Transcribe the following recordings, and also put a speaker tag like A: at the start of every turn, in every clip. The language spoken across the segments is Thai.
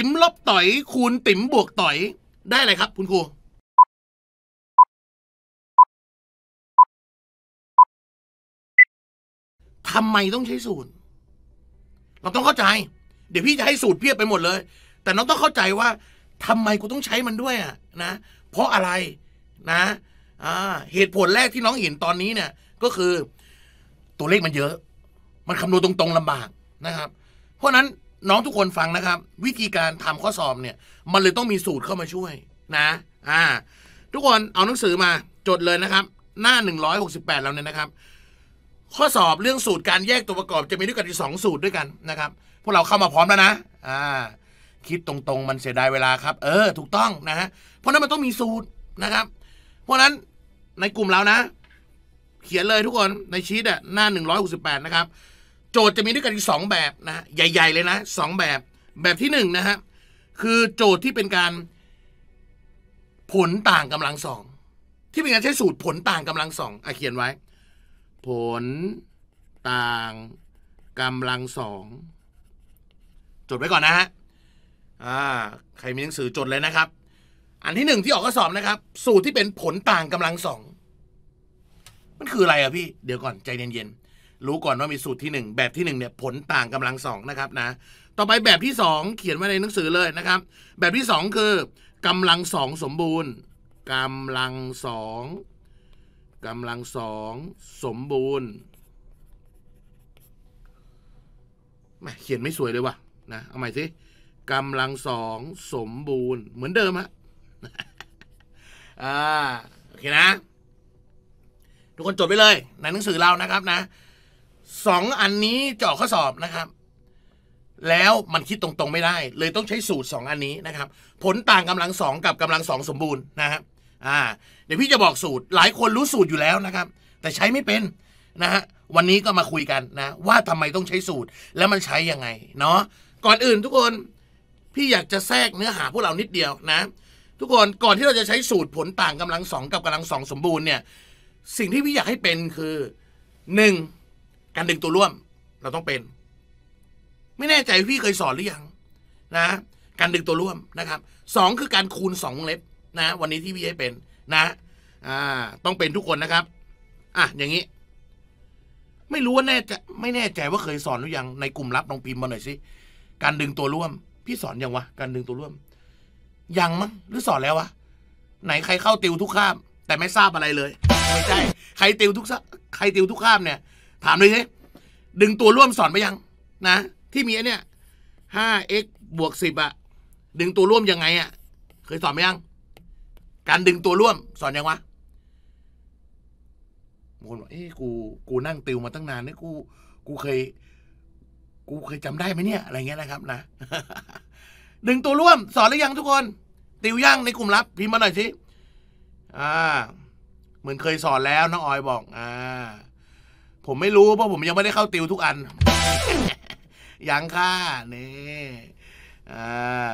A: ติ๋มลบต่อยคูณติ๋มบวกต่อยได้อะไรครับ คุณครู ทำไมต้องใช้สูตร เราต้องเข้าใจ เดี๋ยวพี่จะให้สูตรเพียบไปหมดเลย แต่น้องต้องเข้าใจว่า ทำไมกูต้องใช้มันด้วยอ่ะ นะ เพราะอะไรนะ อ่า เหตุผลแรกที่น้องเห็นตอนนี้เนี่ยก็คือตัวเลขมันเยอะ มันคำนวณตรง ๆลำบากนะครับ เพราะนั้นน้องทุกคนฟังนะครับ วิธีการทำข้อสอบเนี่ยมันเลยต้องมีสูตรเข้ามาช่วยนะอ่าทุกคนเอาหนังสือมาจดเลยนะครับ หน้า 168เราเนี่ยนะครับ ข้อสอบเรื่องสูตรการแยกตัวประกอบจะมีด้วยกันอี่สองสูตรด้วยกันนะครับพวกเราเข้ามาพร้อมแล้วนะอ่าคิดตรงๆมันเสียดายเวลาครับ เออถูกต้องนะฮะเพราะนั้นมันต้องมีสูตรนะครับ เพราะนั้นในกลุ่มเรานะ เขียนเลยทุกคนในชีตอ่ะหน้า168นะครับโจทย์จะมีด้วยกันอีกสองแบบนะใหญ่ๆ เลยนะสองแบบแบบที่หนึ่งนะฮะคือโจทย์ที่เป็นการ ผลต่างกำลังสองที่เป็นการใช้สูตรผลต่างกำลังสองอ่ะเขียนไว้ ผลต่างกำลังสองจดไว้ก่อนนะฮะใครมีหนังสือจดเลยนะครับ อันที่หนึ่งที่ออกข้อสอบนะครับ สูตรที่เป็นผลต่างกำลังสองมันคืออะไรอะพี่เดี๋ยวก่อนใจเย็นรู้ก่อนว่ามีสูตรที่ 1 แบบที่ 1 เนี่ยผลต่างกำลังสองนะครับนะ ต่อไปแบบที่ 2เขียนไว้ในหนังสือเลยนะครับ แบบที่ 2 คือ กำลังสองสมบูรณ์ กำลังสองกำลังสองสมบูรณ์มเขียนไม่สวยเลยว่ะนะเอาใหม่สิกำลังสองสมบูรณ์ เหมือนเดิมฮะอ่าโอเคนะ ทุกคนจดไปเลยในหนังสือเรานะครับนะสองอันนี้เจาะข้อสอบนะครับ แล้วมันคิดตรงๆไม่ได้ เลยต้องใช้สูตร 2 อันนี้นะครับ ผลต่างกำลังสองกับกำลังสองสมบูรณ์นะครับอ่าเดี๋ยวพี่จะบอกสูตร หลายคนรู้สูตรอยู่แล้วนะครับ แต่ใช้ไม่เป็นนะฮะวันนี้ก็มาคุยกันนะว่าทำไมต้องใช้สูตรแล้วมันใช้ยังไงเนาะก่อนอื่นทุกคน พี่อยากจะแทรกเนื้อหาพวกเรานิดเดียวนะทุกคนก่อนที่เราจะใช้สูตรผลต่างกำลังสองกับกำลังสองสมบูรณ์เนี่ยสิ่งที่พี่อยากให้เป็นคือหนึ่งการดึงตัวร่วม เราต้องเป็น ไม่แน่ใจพี่เคยสอนหรือยังนะการดึงตัวร่วมนะครับสองคือการคูณสองวงเล็บนะ วันนี้ที่พี่ให้เป็นนะ อ่า ต้องเป็นทุกคนนะครับ อ่ะอย่างนี้ ไม่รู้ว่าแน่จะไม่แน่ใจว่าเคยสอนหรือยัง ในกลุ่มลับลองพิมพ์มาหน่อยสิการดึงตัวร่วม พี่สอนอยังวะการดึงตัวร่วมยังมั้งหรือสอนแล้ววะไหนใครเข้าติวทุกข้ามแต่ไม่ทราบอะไรเลยไม่ใช่ใครติวทุกใครติวทุกข้ามเนี่ยถามเลยสิดึงตัวร่วมสอนไปยัง นะที่มีเนี่ยห้า x บวกสิบอะดึงตัวร่วมยังไงอะเคยสอนไปยัง การดึงตัวร่วมสอนยังวะบางคนบอกเอ้กูกูนั่งติวมาตั้งนานเนี่ยกูกูเคยกูเคยจำได้ไหมเนี่ย อะไรเงี้ยนะครับ นะดึงตัวร่วม สอนหรือยังทุกคน ติวย่างในกลุ่มลับ พิมพ์มาหน่อยสิอ่าเหมือนเคยสอนแล้วน้องออยบอก อ่าผมไม่รู้ เพราะผมยังไม่ได้เข้าติวทุกอัน ยังค่ะนี่อ่า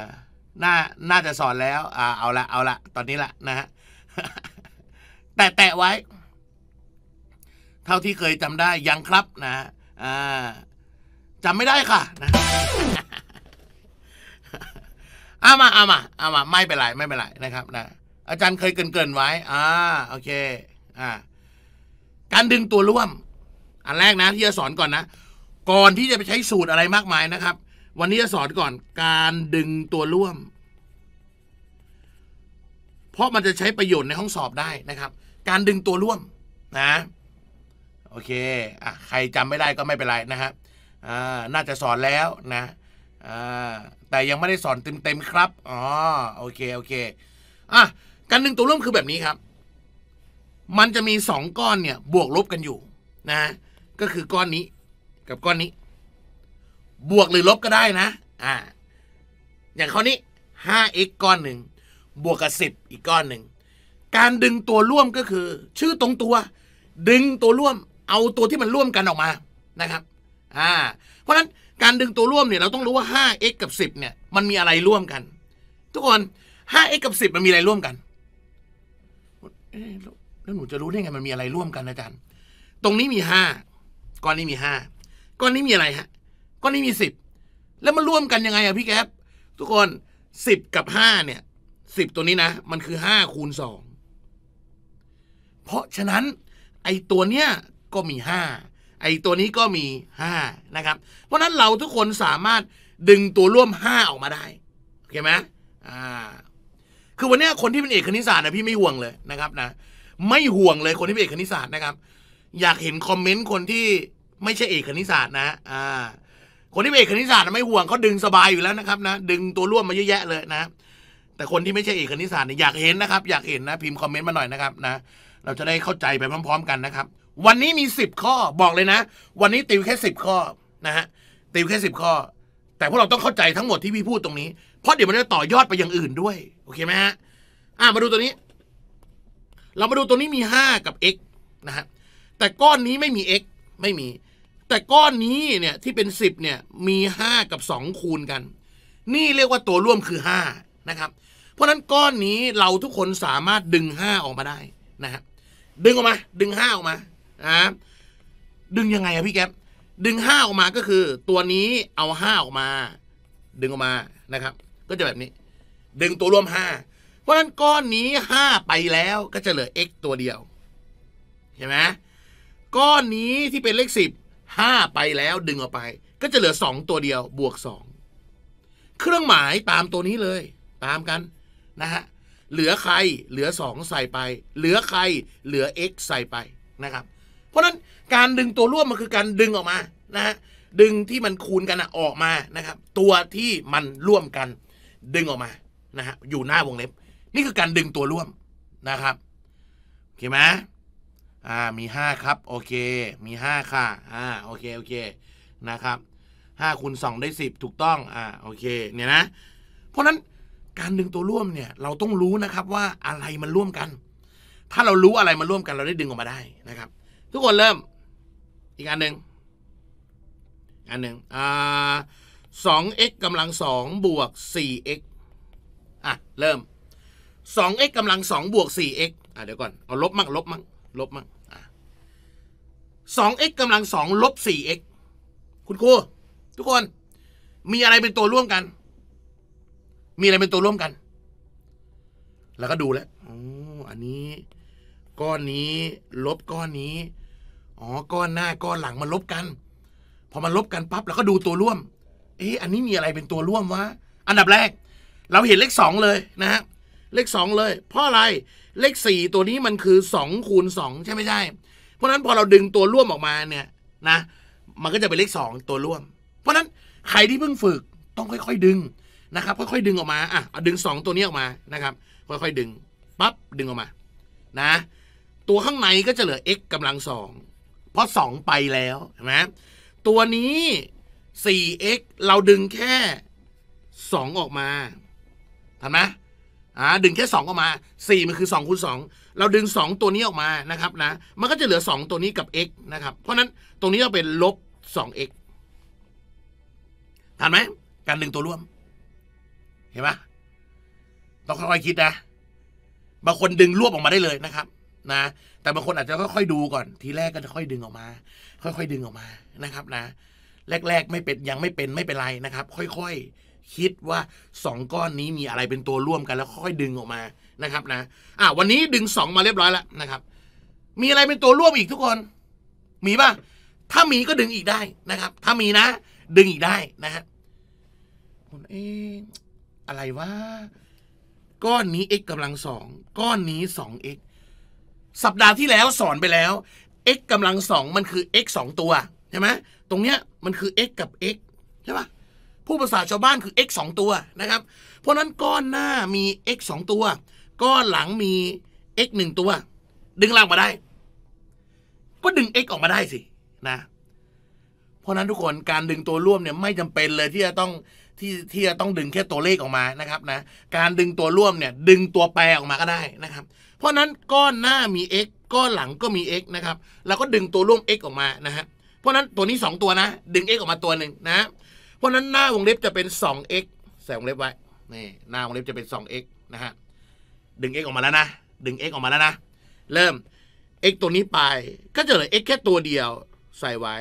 A: น่า น่าจะสอนแล้ว อ่า เอาละ เอาละ ตอนนี้ละนะฮะ แต่แตะไว้ เท่าที่เคยจำได้ ยังครับ นะอ่าจำไม่ได้ค่ะนะเอามาเอามาเอามาไม่เป็นไรไม่เป็นไรนะครับ นะ อาจารย์เคยเกินเกินไว้ อ่า โอเค อ่า การดึงตัวร่วมอันแรกนะที่จะสอนก่อนนะ ก่อนที่จะไปใช้สูตรอะไรมากมายนะครับ วันนี้จะสอนก่อน การดึงตัวร่วม เพราะมันจะใช้ประโยชน์ในห้องสอบได้นะครับ การดึงตัวร่วม นะโอเคอ่ะใครจำไม่ได้ก็ไม่เป็นไรนะครับอ่าน่าจะสอนแล้วนะอ่าแต่ยังไม่ได้สอนเต็มๆครับอ๋อโอเค โอเคอ่ะการดึงตัวร่วมคือแบบนี้ครับ มันจะมีสองก้อนเนี่ย บวกลบกันอยู่ นะก็คือก้อนนี้กับก้อนนี้ บวกหรือลบก็ได้นะ อ่า อย่างข้อนี้ 5x ก้อนหนึ่งบวกกับ10 อีกก้อนหนึ่งการดึงตัวร่วมก็คือ ชื่อตรงตัว ดึงตัวร่วม เอาตัวที่มันร่วมกันออกมานะครับอ่าเพราะฉะนั้นการดึงตัวร่วมเนี่ยเราต้องรู้ว่า 5x กับ 10เนี่ยมันมีอะไรร่วมกัน ทุกคน 5x กับ 10 มันมีอะไรร่วมกันแล้วหนูจะรู้ได้ไงมันมีอะไรร่วมกันอาจารย์ตรงนี้มีห้าก้อนนี้มีห้าก้อนนี้มีอะไรฮะ ก้อนนี้มีสิบ แล้วมันร่วมกันยังไงอะพี่แก๊ปทุกคนสิบกับห้าเนี่ยสิบตัวนี้นะมันคือห้าคูณสองเพราะฉะนั้นไอตัวเนี้ยก็มีห้าไอตัวนี้ก็มีห้านะครับ เพราะนั้นเราทุกคนสามารถดึงตัวร่วมห้าออกมาได้โอเคไหมอ่าคือวันนี้คนที่เป็นเอกคณิตศาสตร์นะพี่ไม่ห่วงเลยนะครับนะไม่ห่วงเลยคนที่เป็นเอกคณิตศาสตร์นะครับ อยากเห็นคอมเมนต์คนที่ไม่ใช่เอกคณิตศาสตร์นะอ่า คนที่เป็นเอกคณิตศาสตร์ไม่ห่วงเขาดึงสบายอยู่แล้วนะครับนะ ดึงตัวร่วมมาเยอะแยะเลยนะ แต่คนที่ไม่ใช่เอกคณิตศาสตร์เนี่ยอยากเห็นนะครับอยากเห็นนะ พิมพ์คอมเมนต์มาหน่อยนะครับนะ เราจะได้เข้าใจไปพร้อมๆ กันนะครับ วันนี้มีสิบข้อบอกเลยนะ วันนี้ติวแค่สิบข้อนะฮะ ติวแค่สิบข้อ แต่พวกเราต้องเข้าใจทั้งหมดที่พี่พูดตรงนี้ เพราะเดี๋ยวมันจะต่อยอดไปอย่างอื่นด้วย โอเคไหมฮะ อ่ามาดูตัวนี้ เรามาดูตัวนี้มีห้ากับ x นะฮะ แต่ก้อนนี้ไม่มี x ไม่มี แต่ก้อนนี้เนี่ยที่เป็น 10เนี่ยมี 5 กับ 2 คูณกัน นี่เรียกว่าตัวร่วมคือ5นะครับเพราะนั้นก้อนนี้เราทุกคนสามารถดึง 5 ออกมาได้นะฮะดึงออกมา ดึง5ออกมานะดึงยังไงอะพี่แก๊ปดึง 5 ออกมาก็คือ ตัวนี้เอา5ออกมาดึงออกมานะครับ ก็จะแบบนี้ ดึงตัวร่วม 5 เพราะนั้นก้อนนี้ 5 ไปแล้วก็จะเหลือ x ตัวเดียวเห็นไหมก้อนนี้ที่เป็นเลขสิบห้าไปแล้วดึงออกไป ก็จะเหลือสองตัวเดียวบวกสองเครื่องหมายตามตัวนี้เลย ตามกันนะฮะเหลือใครเหลือสองใส่ไป เหลือใครเหลือ x ใส่ไปนะครับ เพราะนั้นการดึงตัวร่วมมันคือการดึงออกมานะฮะดึงที่มันคูณกันออกมานะครับ ตัวที่มันร่วมกันดึงออกมานะฮะอยู่หน้าวงเล็บ นี่คือการดึงตัวร่วมนะครับโอเคไหมอ่ามีห้าครับโอเคมีห้าค่ะอ่าโอเคโอเคนะครับห้าคูณสองได้สิบถูกต้องอ่าโอเคเนี่ยนะเพราะนั้นการดึงตัวร่วมเนี่ยเราต้องรู้นะครับ ว่าอะไรมันร่วมกัน ถ้าเรารู้อะไรมันร่วมกันเราได้ดึงออกมาได้นะครับทุกคนเริ่มอีกอันหนึ่งอันหนึ่งอ่าสอง x กำลังสองบวกสี่ x อ่ะเริ่มสอง x กำลังสองบวกสี่ x อ่ะเดี๋ยวก่อน เอาลบมั่งลบมั่งลบมั้งสอง x กำลังสองลบสี่ x คุณครูทุกคน มีอะไรเป็นตัวร่วมกัน มีอะไรเป็นตัวร่วมกัน แล้วก็ดูแล้วอ๋อ อันนี้ ก้อนนี้ ลบก้อนนี้ อ๋อก้อนหน้าก้อนหลังมันลบกัน พอมันลบกันปั๊บเราก็ดูตัวร่วม เอ๊ะ อันนี้มีอะไรเป็นตัวร่วมวะ อันดับแรก เราเห็นเลขสองเลย นะฮะ เลขสองเลย เพราะอะไรเลขสี่ตัวนี้มันคือสองคูณสองใช่ไม่ใช่ เพราะนั้นพอเราดึงตัวร่วมออกมาเนี่ยนะมันก็จะเป็นเลขสองตัวร่วม เพราะนั้น ใครที่เพิ่งฝึกต้องค่อยๆ ดึงนะครับค่อยๆดึงออกมาอ่ะเอาดึงสองตัวนี้ออกมานะครับ ค่อยๆดึงปั๊บดึงออกมานะตัวข้างในก็จะเหลือ x กำลังสองเพราะสองไปแล้วเห็นไหมตัวนี้ 4x เราดึงแค่ 2 ออกมาทำไหมอ่าดึงแค่ 2 ออกมา4มันคือ2คูณ2 เราดึง 2 ตัวนี้ออกมานะครับ นะ มันก็จะเหลือ 2 ตัวนี้กับ x นะครับ เพราะนั้นตรงนี้ก็เป็นลบ 2x ทันไหม การดึงตัวร่วม เห็นไหมต้องค่อยๆคิดนะ บางคนดึงรวบออกมาได้เลยนะครับ นะแต่บางคนอาจจะค่อยๆดูก่อน ทีแรกก็จะค่อยดึงออกมา ค่อยๆดึงออกมานะครับ นะ แรกๆ ไม่เป็น ยังไม่เป็น ไม่เป็นไรนะครับ ค่อยๆคิดว่า 2 ก้อนนี้มีอะไรเป็นตัวร่วมกันแล้วค่อยดึงออกมานะครับนะอ่ะวันนี้ดึง 2 มาเรียบร้อยแล้วนะครับ มีอะไรเป็นตัวร่วมอีกทุกคน มีป่ะถ้ามีก็ดึงอีกได้นะครับถ้ามีนะ ดึงอีกได้นะฮะเออะไรวะก้อนนี้ x กำลังสองก้อนนี้ 2x สัปดาห์ที่แล้วสอนไปแล้ว x กำลังสองมันคือ x 2 ตัวใช่ไหมตรงเนี้ยมันคือ x กับ x ใช่ป่ะผู้ภาษาชาวบ้านคือ x 2 ตัวนะครับ เพราะนั้นก้อนหน้ามี x 2 ตัว ก้อนหลังมี x 1 ตัว ดึงล่างมาได้ ก็ดึง x ออกมาได้สินะ เพราะนั้นทุกคนการดึงตัวร่วมเนี่ยไม่จำเป็นเลยที่จะต้องที่ที่จะต้องดึงแค่ตัวเลขออกมานะครับนะ การดึงตัวร่วมเนี่ยดึงตัวแปรออกมาก็ได้นะครับ เพราะนั้นก้อนหน้ามี x ก้อนหลังก็มี x นะครับแล้วก็ดึงตัวร่วม x ออกมา นะฮะเพราะนั้นตัวนี้2ตัวนะ ดึง x ออกมาตัวหนึ่งนะราะนั้นหน้าวงเล็บจะเป็น 2x ใส่วงเล็บไว้ นี่หน้าวงเล็บจะเป็น 2x นะฮะ ดึง x ออกมาแล้วนะ ดึง x ออกมาแล้วนะ เริ่ม x ตัวนี้ไป ก็จะเหลือ x แค่ตัวเดียวใส่ไว้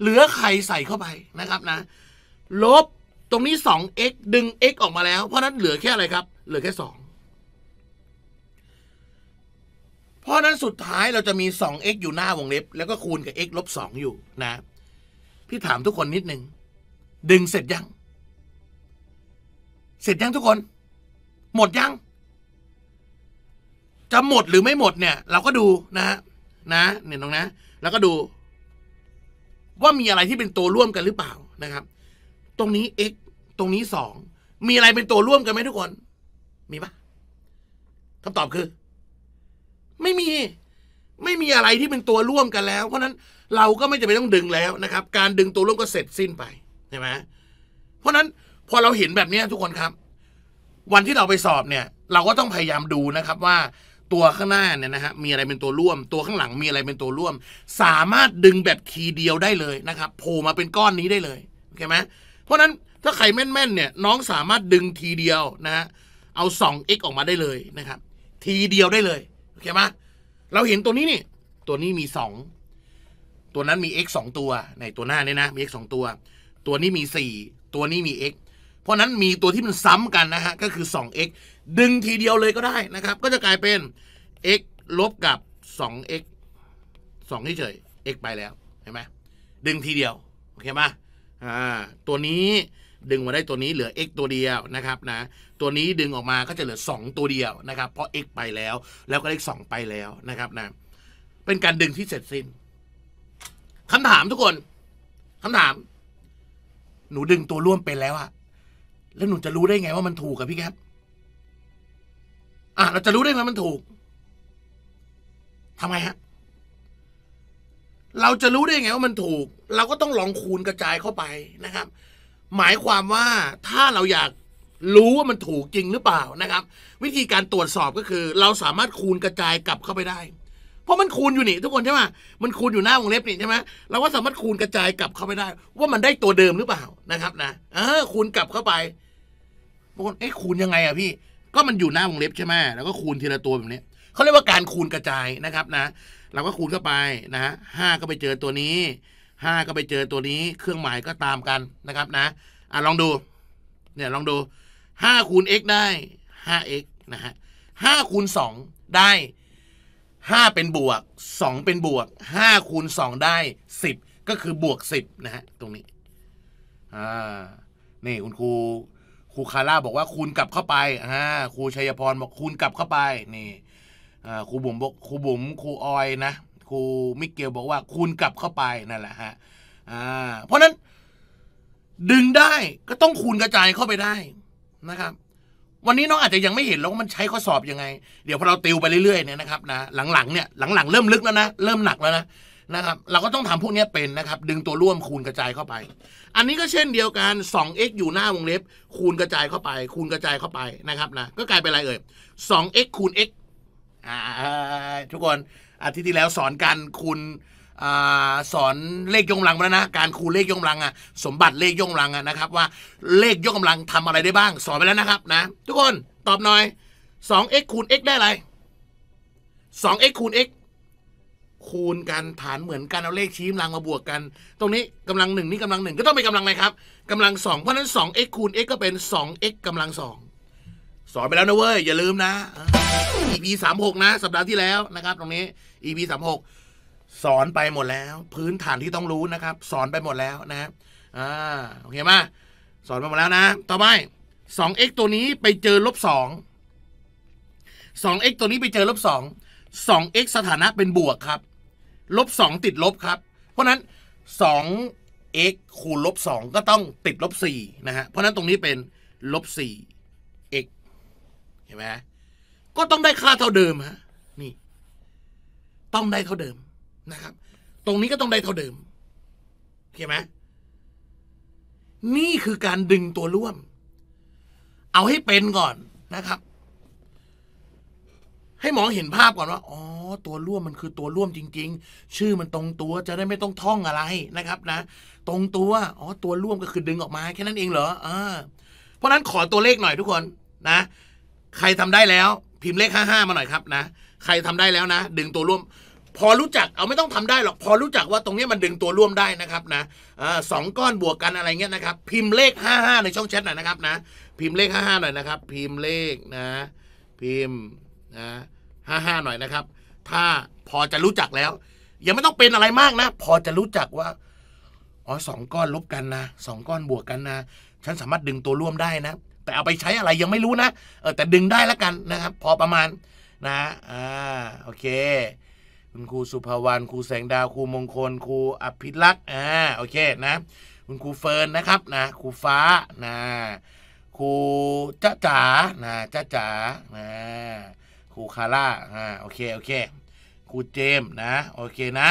A: เหลือไข่ใส่เข้าไปนะครับนะ ลบตรงนี้ 2x ดึง x ออกมาแล้ว เพราะนั้นเหลือแค่อะไรครับ เหลือแค่ 2 เพราะนั้นสุดท้ายเราจะมี 2x อยู่หน้าวงเล็บ แล้วก็คูณกับ x ลบ 2 อยู่นะ พี่ถามทุกคนนิดนึงดึงเสร็จยัง เสร็จยังทุกคน หมดยัง จะหมดหรือไม่หมดเนี่ย เราก็ดูนะนะ เนี่ยน้องนะ แล้วก็ดู ว่ามีอะไรที่เป็นตัวร่วมกันหรือเปล่านะครับ ตรงนี้ x ตรงนี้สองมีอะไรเป็นตัวร่วมกันไหมทุกคน มีปะคำตอบคือ ไม่มีไม่มีอะไรที่เป็นตัวร่วมกันแล้ว เพราะนั้นเราก็ไม่จำเป็นต้องดึงแล้วนะครับ การดึงตัวร่วมก็เสร็จสิ้นไปใช่ไหมเพราะนั้นพอเราเห็นแบบนี้ทุกคนครับ วันที่เราไปสอบเนี่ย เราก็ต้องพยายามดูนะครับว่าตัวข้างหน้าเนี่ยนะฮะมีอะไรเป็นตัวร่วม ตัวข้างหลังมีอะไรเป็นตัวร่วม สามารถดึงแบบทีเดียวได้เลยนะครับโผล่มาเป็นก้อนนี้ได้เลยโอเคไหมเพราะนั้นถ้าใครแม่นๆเนี่ยน้องสามารถดึงทีเดียวนะฮะเอา 2x ออกมาได้เลยนะครับทีเดียวได้เลยโอเคไหมเราเห็นตัวนี้นี่ตัวนี้มี 2 ตัวนั้นมี x 2ตัวในตัวหน้านี่นะมี x 2ตัวตัวนี้มี 4 ตัวนี้มี x เพราะนั้นมีตัวที่มันซ้ำกันนะฮะ ก็คือ 2x ดึงทีเดียวเลยก็ได้นะครับ ก็จะกลายเป็น x ลบกับ 2x 2เฉย x ไปแล้ว เห็นไหมดึงทีเดียว โอเคไหมอ่าตัวนี้ดึงมาได้ตัวนี้ เหลือ x ตัวเดียวนะครับนะ ตัวนี้ดึงออกมา ก็จะเหลือ 2 ตัวเดียวนะครับ เพราะ x ไปแล้ว แล้วก็เลข2ไปแล้วนะครับนะเป็นการดึงที่เสร็จสิ้นคำถามทุกคนคำถามหนูดึงตัวร่วมเป็นแล้วอะแล้วหนูจะรู้ได้ไงว่ามันถูกกับพี่แคปอ่ะเราจะรู้ได้ไหมมันถูกทำไมฮะเราจะรู้ได้ไงว่ามันถูก เราก็ต้องลองคูณกระจายเข้าไปนะครับ หมายความว่าถ้าเราอยากรู้ว่ามันถูกจริงหรือเปล่านะครับ วิธีการตรวจสอบก็คือ เราสามารถคูณกระจายกลับเข้าไปได้เพราะมันคูณอยู่นี่ทุกคนใช่ไหมมันคูณอยู่หน้าวงเล็บนี่ใช่ไหมเราก็สามารถคูณกระจายกลับเข้าไปได้ว่ามันได้ตัวเดิมหรือเปล่านะครับนะเออคูณกลับเข้าไปบางคนเอ๊ะคูณยังไงอะพี่ ก็มันอยู่หน้าวงเล็บใช่ไหมแล้วก็คูณทีละตัวแบบนี้ เขาเรียกว่าการคูณกระจายนะครับนะ เราก็คูณเข้าไปนะห้าก็ไปเจอตัวนี้ห้าก็ไปเจอตัวนี้ เครื่องหมายก็ตามกันนะครับนะอ่ะลองดู เนี่ยลองดูห้าคูณ x ได้ห้า x นะฮะห้าคูณสองได้5 เป็นบวก 2 เป็นบวก5คูณ2ได้ 10 ก็คือบวก 10 นะฮะตรงนี้อ่านี่คุณครูครูคาร่าบอกว่าคูณกลับเข้าไปฮะครูชัยพรบอกคูณกลับเข้าไปนี่อ่าครูบุ๋มบอกครูบุ๋มครูออยนะครูมิเกลบอกว่าคูณกลับเข้าไปนั่นแหละฮะอ่าเพราะนั้น ดึงได้ก็ต้องคูณกระจายเข้าไปได้นะครับวันนี้น้องอาจจะยังไม่เห็นแล้วว่ามันใช้ข้อสอบยังไง เดี๋ยวพอเราติวไปเรื่อยๆเนี่ยนะครับนะหลังๆเนี่ยหลังๆ เริ่มลึกแล้วนะ เริ่มหนักแล้วนะนะครับเราก็ต้องทำพวกนี้เป็นนะครับ ดึงตัวร่วมคูณกระจายเข้าไป อันนี้ก็เช่นเดียวกัน 2x อยู่หน้าวงเล็บคูณกระจายเข้าไป คูณกระจายเข้าไปนะครับนะก็กลายเป็นอะไรเอ่ย 2x คูณ x ทุกคนอาทิตย์ที่แล้วสอนการคูณสอนเลขยงลังมาแล้วนะการคููเลขยงลังอ่ะสมบัติเลขยงลังอ่ะนะครับว่าเลขยกกาลังทำอะไรได้บ้างสอนไปแล้วนะครับนะทุกคนตอบหน่อย 2x คูณ x ได้อะไร 2x คูณ x คูณกันฐานเหมือนกันเอาเลขชี้กำลังมาบวกกัน ตรงนี้กำลังหนึ่งนี่กำลังหนึ่งก็ต้องเป็นกำลังอะไรครับกำลังสองเพราะนั้น 2x คูณ x ก็เป็น 2x กำลังสองสอนไปแล้วนะเว้ยอย่าลืมนะ EP 36นะสัปดาห์ที่แล้วนะครับตรงนี้ EP 36สอนไปหมดแล้ว พื้นฐานที่ต้องรู้นะครับสอนไปหมดแล้วนะครับอ่าโอเคไหมสอนไปหมดแล้วนะต่อไป 2x ตัวนี้ไปเจอลบ2 2x ตัวนี้ไปเจอลบ2 2x สถานะเป็นบวกครับลบ2ติดลบครับ เพราะนั้น 2x คูณลบ2 ก็ต้องติดลบ4นะฮะเพราะนั้นตรงนี้เป็นลบ 4x เห็นไหมก็ต้องได้ค่าเท่าเดิมฮะนี่ต้องได้เท่าเดิมนะครับ ตรงนี้ก็ต้องได้เท่าเดิมเข้าไหมนี่คือการดึงตัวร่วม เอาให้เป็นก่อนนะครับ ให้มองเห็นภาพก่อนว่า อ๋อ ตัวร่วมมันคือตัวร่วมจริง ๆ ชื่อมันตรงตัวจะได้ไม่ต้องท่องอะไรนะครับ นะ ตรงตัว อ๋อ ตัวร่วมก็คือดึงออกมาแค่นั้นเองเหรออ่าเพราะนั้นขอตัวเลขหน่อยทุกคน นะ ใครทำได้แล้ว พิมพ์เลขห้าห้ามาหน่อยครับ นะ ใครทำได้แล้วนะดึงตัวร่วมพอรู้จัก เอาไม่ต้องทำได้หรอก พอรู้จักว่าตรงนี้มันดึงตัวร่วมได้นะครับนะสองก้อนบวกกันอะไรเงี้ยนะครับ พิมพ์เลข 55 ในช่องแชทหน่อยนะครับนะ พิมพ์เลข55 หน่อยนะครับ พิมพ์เลขนะ พิมพ์นะ55หน่อยนะครับ ถ้าพอจะรู้จักแล้ว ยังไม่ต้องเป็นอะไรมากนะ พอจะรู้จักว่าอ๋อสองก้อนลบกันนะสองก้อนบวกกันนะ ฉันสามารถดึงตัวร่วมได้นะ แต่เอาไปใช้อะไรยังไม่รู้นะเออแต่ดึงได้แล้วกันนะครับ พอประมาณนะอ่าโอเคคุณครูสุภาวรรณครูแสงดาว ครูมงคล ครูอภิรักษ์อ่า โอเค นะ คุณครูเฟิร์นนะครับ นะ ครูฟ้า นะ ครูจ้าจ๋า นะจ้าจ๋า นะ ครูคาร่า อ่า โอเค โอเค ครูเจมนะ โอเค นะ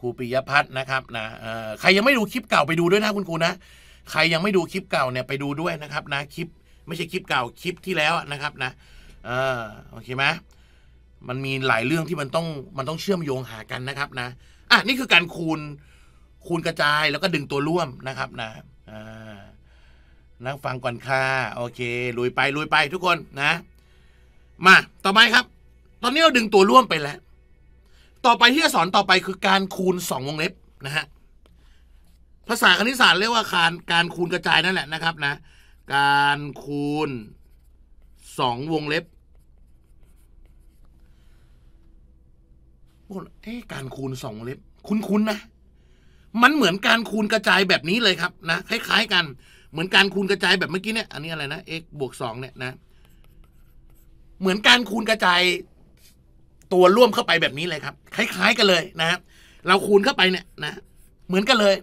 A: ครูปิยพัฒน์นะครับ นะ เออ่ใครยังไม่ดูคลิปเก่าไปดูด้วยนะ คุณครูนะ ใครยังไม่ดูคลิปเก่าเนี่ยไปดูด้วยนะครับ นะ คลิป ไม่ใช่คลิปเก่า คลิปที่แล้วนะครับนะ เออโอเคไหมมันมีหลายเรื่องที่มันต้องมันต้องเชื่อมโยงหากันนะครับ นะอ่ะนี่คือการคูณคูณกระจาย แล้วก็ดึงตัวร่วมนะครับนะอ่านั่งฟังก่อนค่ะโอเคลุยไปลุยไป ทุกคนนะ มา ต่อไปครับ ตอนนี้เราดึงตัวร่วมไปแล้ว ต่อไปที่จะสอนต่อไปคือการคูณสองวงเล็บนะฮะภาษาคณิตศาสตร์เรียกว่าการการคูณกระจายนั่นแหละนะครับนะ การคูณสองวงเล็บบอกเอ๊การคูณสองเล็บ คุณคุณนะ มันเหมือนการคูณกระจายแบบนี้เลยครับนะคล้าย ๆ กัน เหมือนการคูณกระจายแบบเมื่อกี้เนี่ย อันนี้อะไรนะ x บวกสองเนี่ยนะเหมือนการคูณกระจายตัวร่วมเข้าไปแบบนี้เลยครับ คล้ายๆกันเลยนะเราคูณเข้าไปเนี่ยนะเหมือนกันเลย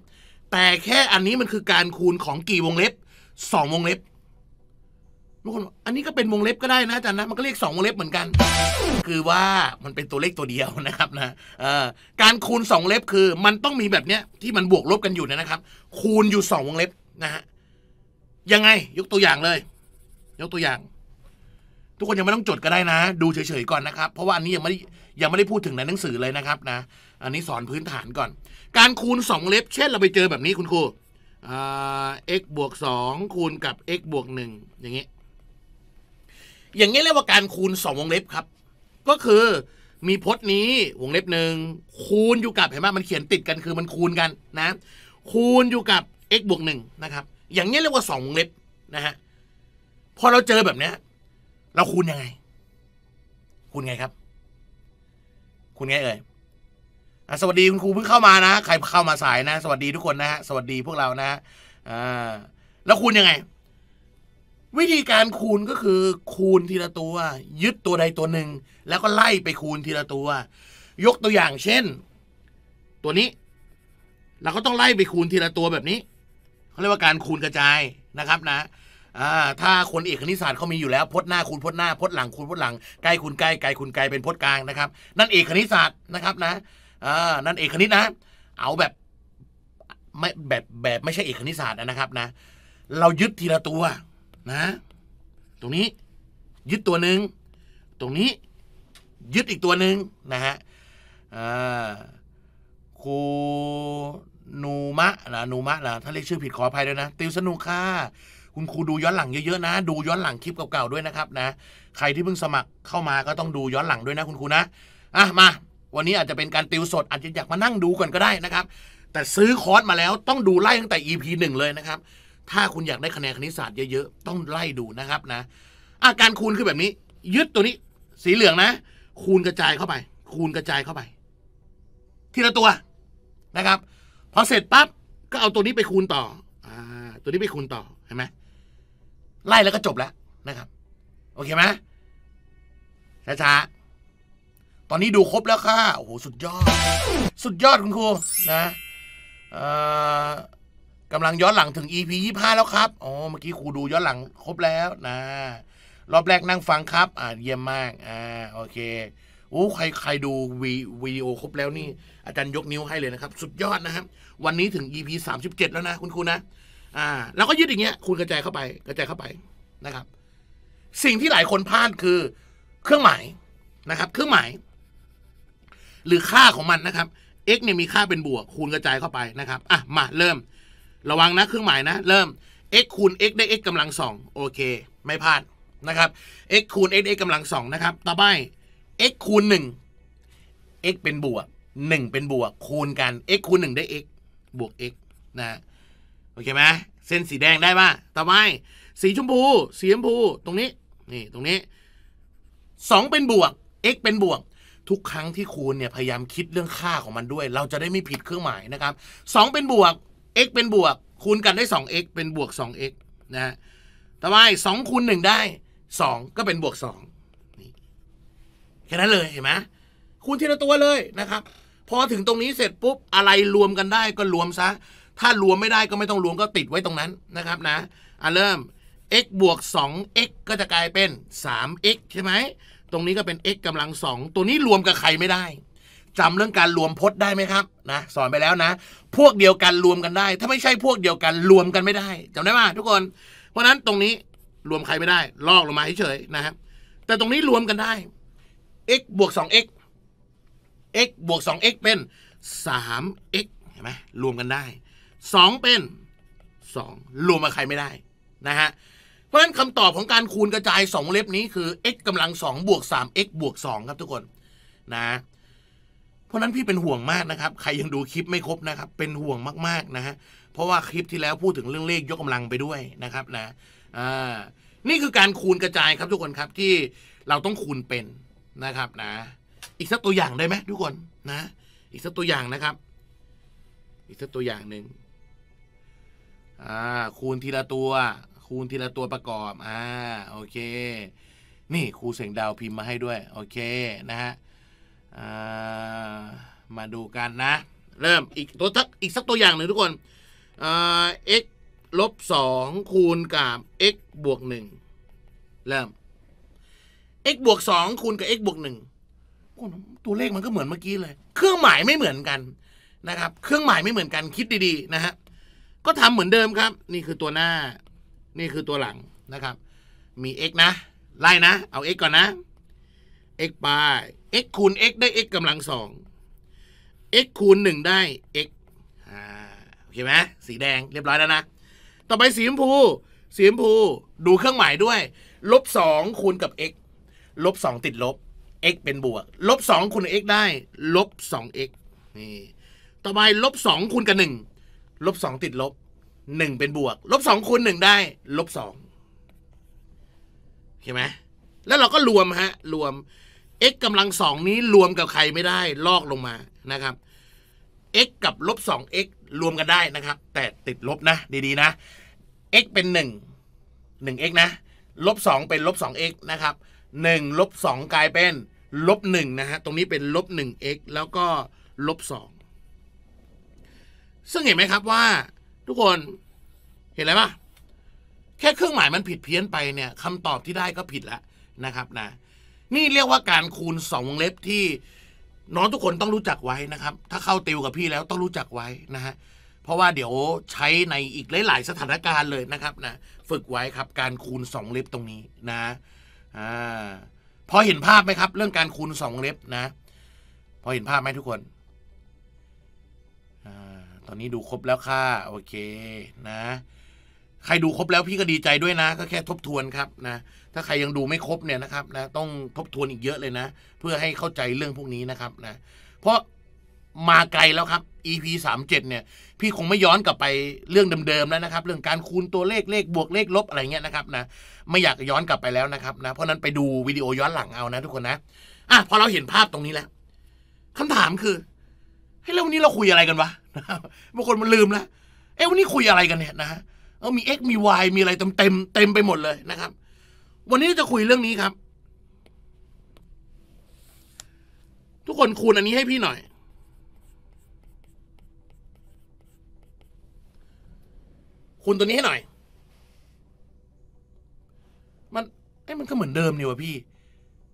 A: แต่แค่อันนี้มันคือการคูณของกี่วงเล็บสองวงเล็บบางคนอันนี้ก็เป็นวงเล็บก็ได้นะอาจารย์นะ มันก็เรียกสองวงเล็บเหมือนกัน คือว่ามันเป็นตัวเลขตัวเดียวนะครับนะการคูณสองเล็บคือ มันต้องมีแบบเนี้ย ที่มันบวกลบกันอยู่เนี่ยนะครับ คูณอยู่สองวงเล็บนะฮะ ยังไง ยกตัวอย่างเลย ยกตัวอย่าง ทุกคนยังไม่ต้องจดก็ได้นะ ดูเฉยๆก่อนนะครับ เพราะว่าอันนี้ยังไม่ได้ยังไม่ได้พูดถึงในหนังสือเลยนะครับ นะ อันนี้สอนพื้นฐานก่อน การคูณสองเล็บ เช่น เราไปเจอแบบนี้คุณครู x บวกสองคูณกับ x บวกหนึ่งอย่างเงี้ยอย่างนี้เรียกว่าการคูณ2วงเล็บครับ ก็คือมีพจน์นี้วงเล็บหนึ่งคูณอยู่กับเห็นไหมมันเขียนติดกันคือมันคูณกัน นะ คูณอยู่กับ x บวกหนึ่งนะครับ อย่างนี้เรียกว่า2วงเล็บนะฮะพอเราเจอแบบเนี้ยเราคูณยังไง คูณไงครับ คูณไง เอ่ยสวัสดีคุณครูเพิ่งเข้ามานะใครเข้ามาสายนะ สวัสดีทุกคนนะฮะสวัสดีพวกเรานะฮะแล้วคูณยังไงวิธีการคูณก็คือคูณทีละตัว ยึดตัวใดตัวหนึ่ง แล้วก็ไล่ไปคูณทีละตัว ยกตัวอย่างเช่น ตัวนี้เราก็ต้องไล่ไปคูณทีละตัวแบบนี้เขาเรียกว่าการคูณกระจายนะครับ นะถ้าคนเอกคณิตศาสตร์เขามีอยู่แล้ว พจน์หน้าคูณพจน์หน้าพจน์หลังคูณพจน์หลังใกล้คูณใกล้ไกลคูณไกลเป็นพจน์กลางนะครับ นั่นเอกคณิตศาสตร์นะครับนะนั่นเอกคณิตนะเอาแบบไม่แบบแบบ ไม่ใช่เอกคณิตศาสตร์นะครับ นะ เรายึดทีละตัวนะตรงนี้ยึดตัวหนึ่งตรงนี้ยึดอีกตัวหนึ่งนะฮะครูนูมะนะนูมะนะถ้าเรียกชื่อผิดขออภัยด้วยนะ ติวสนุกค่ะคุณครูดูย้อนหลังเยอะๆนะ ดูย้อนหลังคลิปเก่าๆด้วยนะครับ นะ ใครที่เพิ่งสมัครเข้ามาก็ต้องดูย้อนหลังด้วยนะ คุณครูนะอ่ะมา วันนี้อาจจะเป็นการติวสดอาจจะอยากมานั่งดูก่อนก็ได้นะครับ แต่ซื้อคอร์สมาแล้วต้องดูไล่ตั้งแต่ EP หนึ่งเลยนะครับถ้าคุณอยากได้คะแนนคณิตศาสตร์เยอะๆ ต้องไล่ดูนะครับ นะอาการคูณคือแบบนี้ ยึดตัวนี้ สีเหลืองนะ คูณกระจายเข้าไป คูณกระจายเข้าไป ทีละตัวนะครับ พอเสร็จปั๊บก็เอาตัวนี้ไปคูณต่อ อ่า ตัวนี้ไปคูณต่อ เห็นไหมไล่แล้วก็จบแล้วนะครับ โอเคไหมช้าๆ ตอนนี้ดูครบแล้วค่ะ โอ้โห สุดยอด สุดยอดคุณครูนะ เอ่อกำลังย้อนหลังถึง EP 25แล้วครับอ๋อเมื่อกี้ครูดูย้อนหลังครบแล้วนะ รอบแรกนั่งฟังครับอ่าเยี่ยมมาก อ่า โอเคโอ้ใคร ใครดูวีวดีโอครบแล้วนี่ อาจารย์ยกนิ้วให้เลยนะครับ สุดยอดนะครับ วันนี้ถึง EP 37 แล้วนะ คุณครูนะ อ่า แล้วก็ยืดอย่างเงี้ยคุณกระจายเข้าไป กระจายเข้าไปนะครับ สิ่งที่หลายคนพลาดคือ เครื่องหมายนะครับ เครื่องหมาย หรือค่าของมันนะครับ x เนี่ยมีค่าเป็นบวก คูณกระจายเข้าไปนะครับ อ่ะ มาเริ่มระวังนะเครื่องหมายนะเริ่ม x คูณ x ได้ x กำลังสองโอเค ไม่พลาดนะครับ x คูณ x ได้ x กำลังสองนะครับต่อไป x คูณ 1 x เป็นบวก 1 เป็นบวก คูณกัน x คูณ 1 ได้ x บวก x นะโอเคไหมเส้นสีแดงได้ป่ะต่อไป สีชมพูสีชมพูตรงนี้ นี่ตรงนี้ 2 เป็นบวก x เป็นบวก ทุกครั้งที่คูณเนี่ยพยายามคิดเรื่องค่าของมันด้วย เราจะได้ไม่ผิดเครื่องหมายนะครับ 2 เป็นบวก x เป็นบวกคูณกันได้ 2x เป็นบวก 2x นะฮะต่อไป2คูณ 1 ได้ 2 ก็เป็นบวก2นี่แค่นั้นเลยเห็นไหม คูณทีละตัวเลยนะครับ พอถึงตรงนี้เสร็จปุ๊บอะไรรวมกันได้ก็รวมซะ ถ้ารวมไม่ได้ก็ไม่ต้องรวมก็ติดไว้ตรงนั้น นะครับนะอ่ะเริ่ม x บวก 2x ก็จะกลายเป็น 3x ใช่ไหม ตรงนี้ก็เป็น x กำลัง 2 ตัวนี้รวมกับใครไม่ได้จำเรื่องการรวมพจน์ได้ไหมครับนะสอนไปแล้วนะพวกเดียวกันรวมกันได้ ถ้าไม่ใช่พวกเดียวกันรวมกันไม่ได้จำได้ไหมทุกคนเพราะนั้นตรงนี้รวมใครไม่ได้ ลอกลงมาเฉยๆนะครับแต่ตรงนี้รวมกันได้ x บวก 2x x บวก 2x เป็น 3x เห็นไหมรวมกันได้ 2 เป็น 2 รวมมาใครไม่ได้นะฮะเพราะฉะนั้นคำตอบของการคูณกระจาย 2 เล็บนี้คือ x กำลัง2บวก 3x บวก2ครับทุกคนนะราะนั้นพี่เป็นห่วงมากนะครับ ใครยังดูคลิปไม่ครบนะครับ เป็นห่วงมาก ๆนะฮะ เพราะว่าคลิปที่แล้วพูดถึงเรื่องเลขยกกำลังไปด้วยนะครับ นะ อ่า นี่คือการคูณกระจายครับทุกคนครับ ที่เราต้องคูณเป็นนะครับ นะ อีกสักตัวอย่างได้ไหมทุกคน นะ อีกสักตัวอย่างนะครับ อีกสักตัวอย่างหนึ่ง อ่า คูณทีละตัว คูณทีละตัวประกอบ อ่า โอเค นี่ครูเสียงดาวพิมพ์มาให้ด้วย โอเค นะฮะมาดูกันนะ เริ่มอีกตัวสักอีกสักตัวอย่างหนึ่งทุกคน เอ็กลบสองคูณกับ x บวกหนึ่งเริ่ม x บวกสองคูณกับ x บวกหนึ่งตัวเลขมันก็เหมือนเมื่อกี้เลย เครื่องหมายไม่เหมือนกัน นะครับเครื่องหมายไม่เหมือนกันคิดดีๆนะฮะก็ทำเหมือนเดิมครับนี่คือตัวหน้า นี่คือตัวหลังนะครับ มี x นะ ไล่นะเอา x ก่อนนะ x ไป x คูณ x ได้ x กำลังสอง x คูณหนึ่งได้ x โอเคไหม สีแดงเรียบร้อยแล้วนะ ต่อไปสีชมพู สีชมพู ดูเครื่องหมายด้วย ลบสองคูณกับ x ลบสองติดลบ x เป็นบวก ลบสองคูณ x ได้ ลบสอง x นี่ ต่อไป ลบสองคูณกับหนึ่งลบสองติดลบหนึ่งเป็นบวก ลบสองคูณหนึ่งได้ลบสองเข้าไหม แล้วเราก็รวมฮะ รวม x กำลังสองนี้รวมกับใครไม่ได้ลอกลงมานะครับ x กับลบสอง x รวมกันได้นะครับ แต่ติดลบนะ ดีๆนะ x เป็นหนึ่ง x นะลบสองเป็นลบสอง x นะครับหนึ่งลบสองกลายเป็นลบหนึ่งนะฮะตรงนี้เป็นลบหนึ่ง x แล้วก็ลบสองซึ่งเห็นไหมครับว่า ทุกคนเห็นอะไรปะแค่เครื่องหมายมันผิดเพี้ยนไปเนี่ยคำตอบที่ได้ก็ผิดแล้วนะครับนะนี่เรียกว่าการคูณ2วงเล็บที่น้องทุกคนต้องรู้จักไว้นะครับ ถ้าเข้าติวกับพี่แล้วต้องรู้จักไว้นะฮะเพราะว่าเดี๋ยวใช้ในอีกหลายๆสถานการณ์เลยนะครับนะฝึกไว้ครับ การคูณ 2 เล็บตรงนี้นะอ่าพอเห็นภาพไหมครับเรื่องการคูณ2เล็บนะ พอเห็นภาพไหมทุกคนอ่าตอนนี้ดูครบแล้วค่ะโอเคนะใครดูครบแล้วพี่ก็ดีใจด้วยนะ ก็แค่ทบทวนครับนะถ้าใครยังดูไม่ครบเนี่ยนะครับนะต้องทบทวนอีกเยอะเลยนะ เพื่อให้เข้าใจเรื่องพวกนี้นะครับนะเพราะมาไกลแล้วครับ EP สามเจ็ดเนี่ย พี่คงไม่ย้อนกลับไปเรื่องเดิมๆแล้วนะครับ เรื่องการคูณตัวเลขเลขบวกเลขลบอะไรเงี้ยนะครับ นะไม่อยากย้อนกลับไปแล้วนะครับนะเพราะนั้นไปดูวิดีโอย้อนหลังเอานะทุกคนนะอ่ะพอเราเห็นภาพตรงนี้แล้ว คำถามคือให้เราวันนี้เราคุยอะไรกันวะบางคนมันลืมแล้วเอะวันนี้คุยอะไรกันเนี่ยนะฮะเอามี x มี y มีอะไรเต็มเต็มเต็มไปหมดเลยนะครับ วันนี้จะคุยเรื่องนี้ครับ ทุกคนคูณอันนี้ให้พี่หน่อย คูณ ตัวนี้ให้หน่อย มันไอ้มันก็เหมือนเดิมนี่วะพี่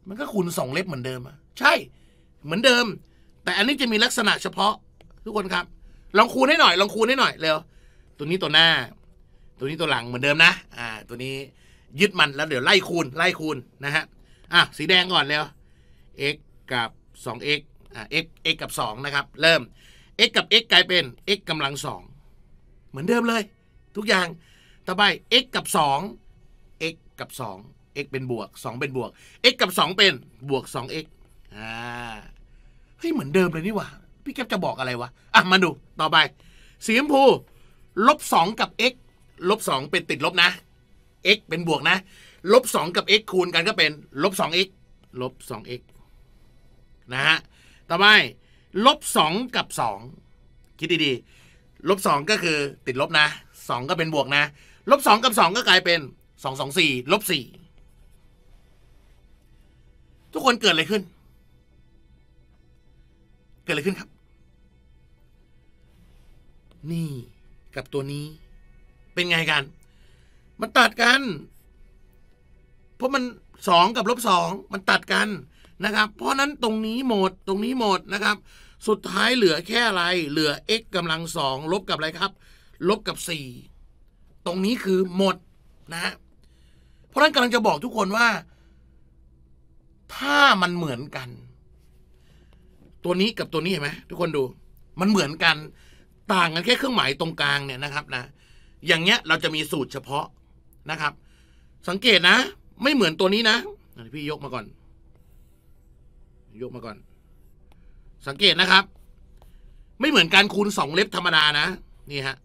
A: มันก็คูณสองเล็บเหมือนเดิมอะ ใช่ เหมือนเดิม แต่อันนี้จะมีลักษณะเฉพาะ ทุกคนครับ ลองคูณให้หน่อย ลองคูณให้หน่อยเร็ว ตัวนี้ตัวหน้าตัวนี้ตัวหลังเหมือนเดิมนะ อ่า ตัวนี้ยึดมันแล้วเดี๋ยวไล่คูณไล่คูณนะฮะ อ่ะ สีแดงก่อนแล้ว x กับ 2x อ่า x x กับ2นะครับ เริ่ม x กับ x กลายเป็น x กำลัง2เหมือนเดิมเลยทุกอย่าง ต่อไป x กับ 2 x กับ 2 x เป็นบวก 2 เป็นบวก x กับ 2 เป็นบวก 2x อ่า เฮ้ย เหมือนเดิมเลยนี่หว่าพี่แก๊ปจะบอกอะไรวะ อ่ะ มาดูต่อไป สีชมพูลบ2กับ x ลบสองเป็นติดลบนะ x เป็นบวกนะลบสองกับ x คูณกันก็เป็นลบสอง x ลบสอง x นะฮะต่อไปลบสองกับสองคิดดีๆลบสองก็คือติดลบนะสองก็เป็นบวกนะลบสองกับสองก็กลายเป็นสองสองสี่ลบสี่ทุกคนเกิดอะไรขึ้น เกิดอะไรขึ้นครับ นี่ กับตัวนี้เป็นไงกัน มันตัดกัน เพราะมันสองกับลบสองมันตัดกันนะครับ เพราะนั้นตรงนี้หมด ตรงนี้หมดนะครับ สุดท้ายเหลือแค่อะไร เหลือ x กำลังสองลบกับอะไรครับ ลบกับ 4 ตรงนี้คือหมดนะะเพราะนั้นกำลังจะบอกทุกคนว่า ถ้ามันเหมือนกัน ตัวนี้กับตัวนี้เห็นไหมทุกคนดู มันเหมือนกัน ต่างกันแค่เครื่องหมายตรงกลางเนี่ยนะครับนะอย่างเงี้ยเราจะมีสูตรเฉพาะนะครับ สังเกตนะ ไม่เหมือนตัวนี้นะพี่ยกมาก่อน ยกมาก่อน สังเกตนะครับ ไม่เหมือนการคูณสองเล็บธรรมดานะนี่ฮะ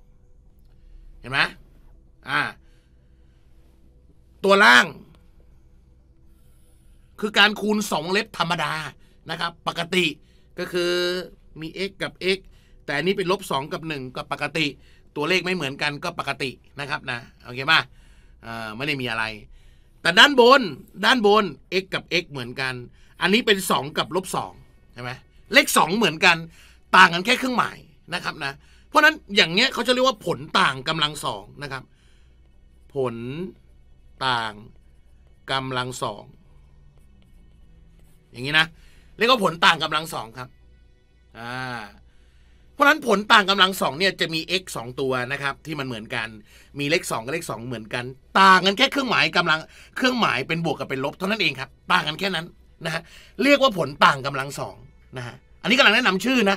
A: เห็นไหมอ่าตัวล่าง คือการคูณสองเล็บธรรมดานะครับ ปกติก็คือมี x กับ x แต่นี้เป็นลบสองกับหนึ่งกับปกติตัวเลขไม่เหมือนกันก็ปกตินะครับนะโอเคป่ะไม่ได้มีอะไร แต่ด้านบนด้านบน x กับ x เหมือนกัน อันนี้เป็น 2 กับลบ2ใช่ไหมเลข 2 เหมือนกันต่างกันแค่เครื่องหมายนะครับนะเพราะนั้นอย่างเงี้ยเขาจะเรียกว่าผลต่างกำลังสองนะครับผลต่างกำลังสองอย่างนี้นะเรียกว่าผลต่างกำลังสองครับอ่าเพราะนั้นผลต่างกำลังสองเนี่ยจะมี x 2ตัวนะครับที่มันเหมือนกันมีเลข 2 กับเลข 2 เหมือนกัน ต่างกันแค่เครื่องหมายกำลังเครื่องหมายเป็นบวก กับเป็นลบเท่านั้นเองครับต่างกันแค่นั้นนะฮะเรียกว่าผลต่างกำลังสองนะฮะอันนี้กำลังแนะนำชื่อนะ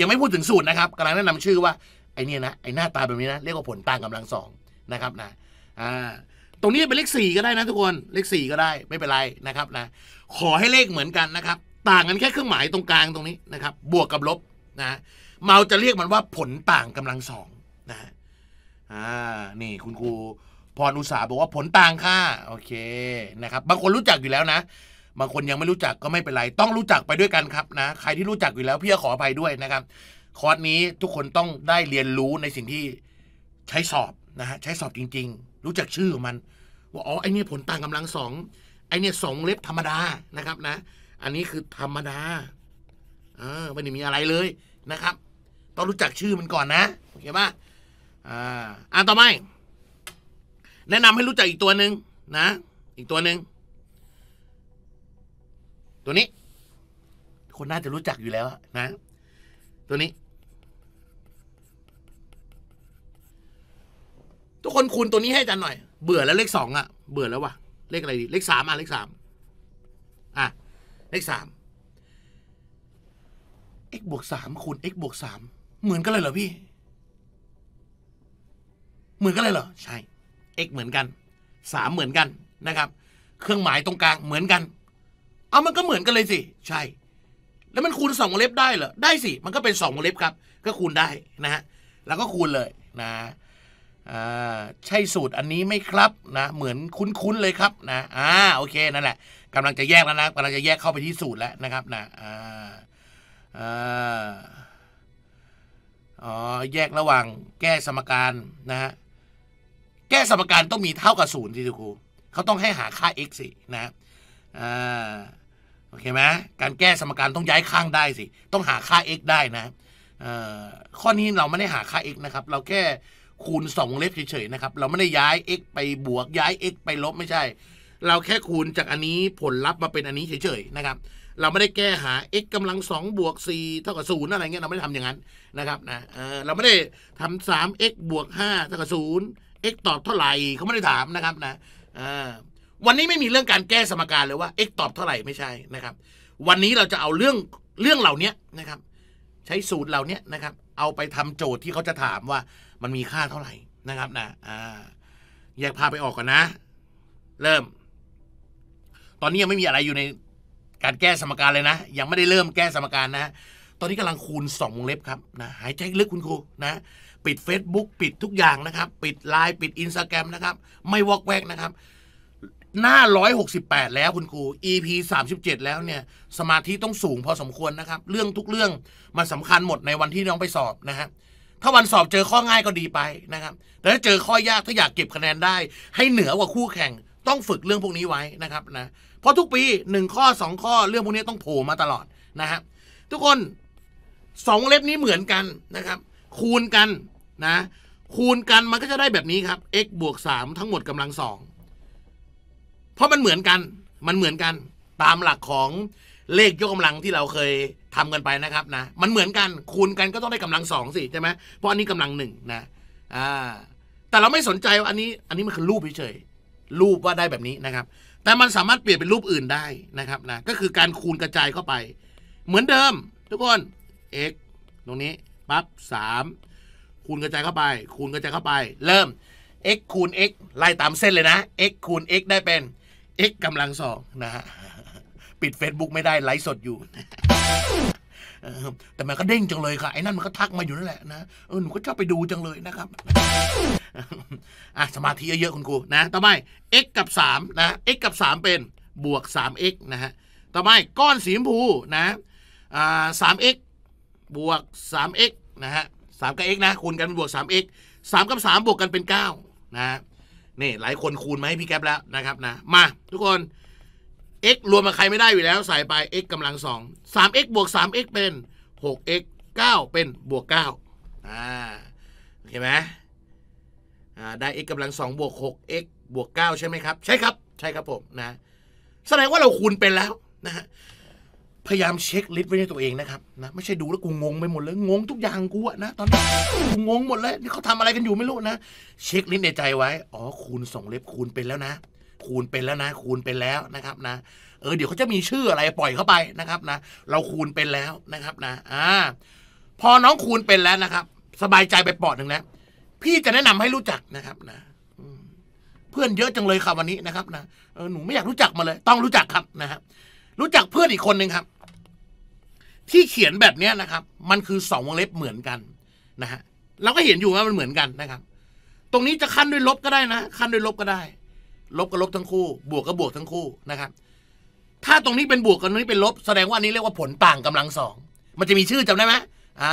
A: ยังไม่พูดถึงสูตรนะครับกำลังแนะนำชื่อว่าไอเนี่ยนะไอหน้าตาแบบนี้นะเรียกว่าผลต่างกำลังสองนะครับนะอ่าตรงนี้เป็นเลข4 ก็ได้นะทุกคนเลข4 ก็ได้ไม่เป็นไรนะครับนะขอให้เลขเหมือนกันนะครับต่างกันแค่เครื่องหมายตรงกลางตรงนี้นะครับ บวกกับลบนะเมาจะเรียกมันว่าผลต่างกำลังสองนะฮะ อ่า นี่คุณครูพรอุตสาบอกว่าผลต่างค่ะโอเค นะครับบางคนรู้จักอยู่แล้วนะบางคนยังไม่รู้จักก็ไม่เป็นไร ต้องรู้จักไปด้วยกันครับนะใครที่รู้จักอยู่แล้วพี่ขออภัยด้วยนะครับคอร์สนี้ทุกคนต้องได้เรียนรู้ในสิ่งที่ใช้สอบนะฮะใช้สอบจริง ๆ รู้จักชื่อของมันว่าอ๋อไอเนี่ยผลต่างกำลังสองไอเนี่ยสองเล็บธรรมดานะครับ นะ อันนี้คือธรรมดาอ่าไม่ได้มีอะไรเลยนะครับต้องรู้จักชื่อมันก่อนนะ โอเคป่ะอ่า อ่าต่อไปแนะนำให้รู้จักอีกตัวหนึ่งนะอีกตัวหนึ่งตัวนี้คนน่าจะรู้จักอยู่แล้วนะ ตัวนี้ ทุกคนคูณตัวนี้ให้จันหน่อย เบื่อแล้วเลขสองอะเบื่อแล้ววะเลขอะไรดี เลขสามอ่ะเลขสามอ่ะเลขสาม x บวกสามคูณ x บวกสามเหมือนกันเลยเหรอพี่ เหมือนกันเลยเหรอใช่ x เหมือนกัน สามเหมือนกันนะครับ เครื่องหมายตรงกลางเหมือนกัน เอามันก็เหมือนกันเลยสิใช่ แล้วมันคูณงวงเล็บได้เหรอได้สิมันก็เป็นงวงเล็บครับ ก็คูณได้นะฮะแล้วก็คูณเลยนะใช่สูตรอันนี้ไม่ครับ นะ เหมือนคุ้นๆเลยครับนะอ่าโอเคนั่นแหละกำลังจะแยกแล้วนะกำลังจะแยกเข้าไปที่สูตรแล้วนะครับ นะอ่าอ่าอ๋อแยกระหว่างแก้สมการนะฮะแก้สมการต้องมีเท่ากับศูนย์ทีสิครูเขาต้องให้หาค่า x สินะอโอเคไหมการแก้สมการต้องย้ายข้างได้สิ ต้องหาค่า x ได้นะข้อนี้เราไม่ได้หาค่า x นะครับ เราแค่ คูณ2องเล็บเฉยๆนะครับเราไม่ได้ย้าย x ไปบวกย้าย x ไปลบไม่ใช่ เราแค่คูณจากอันนี้ผลลัพธ์มาเป็นอันนี้เฉยๆนะครับเราไม่ได้แก้หา x กำลังสองบวกสี่เท่ากับศูนย์อะไรเงี้ยเราไม่ได้ทำอย่างนั้นนะครับนะเออเราไม่ได้ทำสาม x บวกห้าเท่ากับศูนย์ x ตอบเท่าไหร่เขาไม่ได้ถามนะครับนะเออวันนี้ไม่มีเรื่องการแก้สมการเลยว่า x ตอบเท่าไหร่ไม่ใช่นะครับ วันนี้เราจะเอาเรื่องเรื่องเหล่านี้นะครับ ใช้สูตรเหล่านี้นะครับเอาไปทำโจทย์ที่เขาจะถามว่า มันมีค่าเท่าไหร่นะครับนะออยากพาไปออกก่อนนะ เริ่ม ตอนนี้ยังไม่มีอะไรอยู่ในการแก้สมการเลยนะ ยังไม่ได้เริ่มแก้สมการนะตอนนี้กำลังคูณ 2 วงเล็บครับนะหายใจลึกคุณครูนะปิด Facebook ปิดทุกอย่างนะครับ ปิดไลน์ปิดอินสตาแกรมนะครับ ไม่วอกแวกนะครับหน้า168 แล้วคุณครู EP 37 แล้วเนี่ย สมาธิต้องสูงพอสมควรนะครับ เรื่องทุกเรื่องมันสาคัญหมดในวันที่น้องไปสอบนะฮะถ้าวันสอบเจอข้อง่ายก็ดีไปนะครับ แต่ถ้าเจอข้อยากถ้าอยากเก็บคะแนนได้ ให้เหนือกว่าคู่แข่งต้องฝึกเรื่องพวกนี้ไว้นะครับนะ เพราะทุกปี 1 ข้อ 2 ข้อเรื่องพวกนี้ต้องโผล่มาตลอดนะฮะทุกคน 2 เล็บนี้เหมือนกันนะครับ คูณกันนะ คูณกันมันก็จะได้แบบนี้ครับ x บวก3ทั้งหมดกำลังสองเพราะมันเหมือนกันมันเหมือนกันตามหลักของเลขยกกำลังที่เราเคยทำกันไปนะครับนะมันเหมือนกันคูณกันก็ต้องได้กำลังสองสิใช่ไหมเพราะอันนี้กำลังหนึ่งนะอ่าแต่เราไม่สนใจว่าอันนี้อันนี้มันคือรูปเฉยรูปว่าได้แบบนี้นะครับ แต่มันสามารถเปลี่ยนเป็นรูปอื่นได้นะครับนะ ก็คือการคูณกระจายเข้าไป เหมือนเดิม ทุกคน x ตรงนี้ปั๊บสามคูณกระจายเข้าไป คูณกระจายเข้าไป เริ่ม x คูณ x ไล่ตามเส้นเลยนะ x คูณ x ได้เป็น x กำลังสองนะฮะปิด Facebook ไม่ได้ไลฟ์สดอยู่แต่มันก็เด้งจังเลยค่ะไอ้นั่นมันก็ทักมาอยู่นั่นแหละนะเออหนูก็ชอบไปดูจังเลยนะครับอ่ะสมาธิเยอะๆคุณครูนะต่อไป x กับ 3 นะ x กับ 3 เป็นบวก 3x นะฮะต่อไปก้อนสีชมพูนะอ่า 3x บวก 3x นะฮะ 3 กับ x นะคูณกันเป็นบวก 3x 3 กับ 3 บวกกันเป็น 9 นะนี่หลายคนคูณไหมพี่แก๊ปแล้วนะครับนะมาทุกคน x รวมกับใครไม่ได้อยู่แล้ว ใส่ไป x กำลังสองสาม x บวกสาม x เป็นหก x เก้าเป็นบวกเก้าอ่าโอเคไหมอ่า ได้ x กำลังสองบวกหก x บวกเก้าใช่ไหมครับ ใช่ครับ ใช่ครับผมนะแสดงว่าเราคูณเป็นแล้วนะฮะพยายามเช็คลิสต์ไว้ในตัวเองนะครับนะไม่ใช่ดูแล้วกูงงไปหมดเลย งงทุกอย่างกูอะนะตอนนี้กูงงหมดเลย นี่เขาทำอะไรกันอยู่ไม่รู้นะเช็คลิสต์ในใจไว้อ๋อคูณสองเล็บคูณเป็นแล้วนะคูณเป็นแล้วนะ คูณเป็นแล้วนะครับ นะเออเดี๋ยวเขาจะมีชื่ออะไรปล่อยเข้าไปนะครับ นะเราคูณเป็นแล้วนะครับนะอ่า พอน้องคูณเป็นแล้วนะครับ สบายใจไปปอดหนึ่งแล้วพี่จะแนะนำให้รู้จักนะครับ นะเพื่อนเยอะจังเลยครับวันนี้ นะครับนะเออหนูไม่อยากรู้จักมาเลย ต้องรู้จักครับนะครับรู้จักเพื่อนอีกคนหนึ่งครับ ที่เขียนแบบนี้นะครับ มันคือสองวงเล็บเหมือนกัน นะฮะเราก็เห็นอยู่ว่ามันเหมือนกันนะครับ ตรงนี้จะคั้นด้วยลบก็ได้นะคั้นด้วยลบก็ได้ลบก็ลบทั้งคู่บวกก็บวกทั้งคู่ นะครับ ถ้าตรงนี้เป็นบวก กับตรงนี้เป็นลบ แสดงว่าอันนี้เรียกว่าผลต่างกำลังสอง มันจะมีชื่อจำได้ไหมอ่า